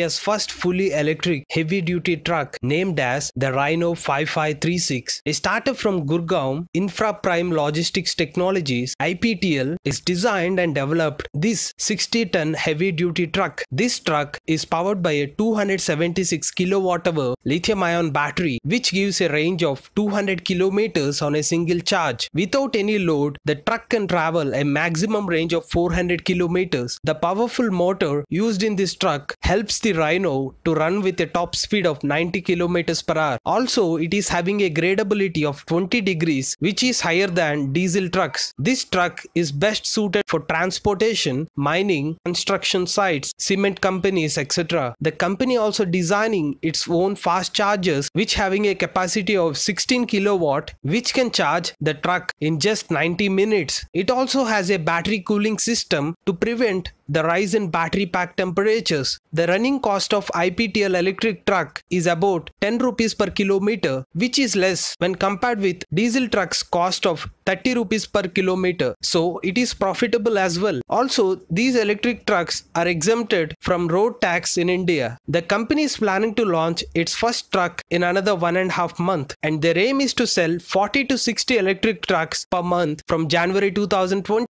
India's first fully electric heavy duty truck named as the Rhino 5536. A startup from Gurgaon, Infra Prime Logistics Technologies IPTL is designed and developed this 60 ton heavy duty truck. This truck is powered by a 276 kilowatt hour lithium ion battery which gives a range of 200 kilometers on a single charge. Without any load, the truck can travel a maximum range of 400 kilometers. The powerful motor used in this truck helps the the Rhino to run with a top speed of 90 km per hour. Also, it is having a gradability of 20 degrees which is higher than diesel trucks. This truck is best suited for transportation, mining, construction sites, cement companies etc. The company also designing its own fast chargers which having a capacity of 16 kW, which can charge the truck in just 90 minutes. It also has a battery cooling system to prevent the rise in battery pack temperatures. The running cost of IPTL electric truck is about 10 rupees per kilometer, which is less when compared with diesel truck's cost of 30 rupees per kilometer. So it is profitable as well. Also, these electric trucks are exempted from road tax in India. The company is planning to launch its first truck in another one and a half month, and their aim is to sell 40 to 60 electric trucks per month from January 2020.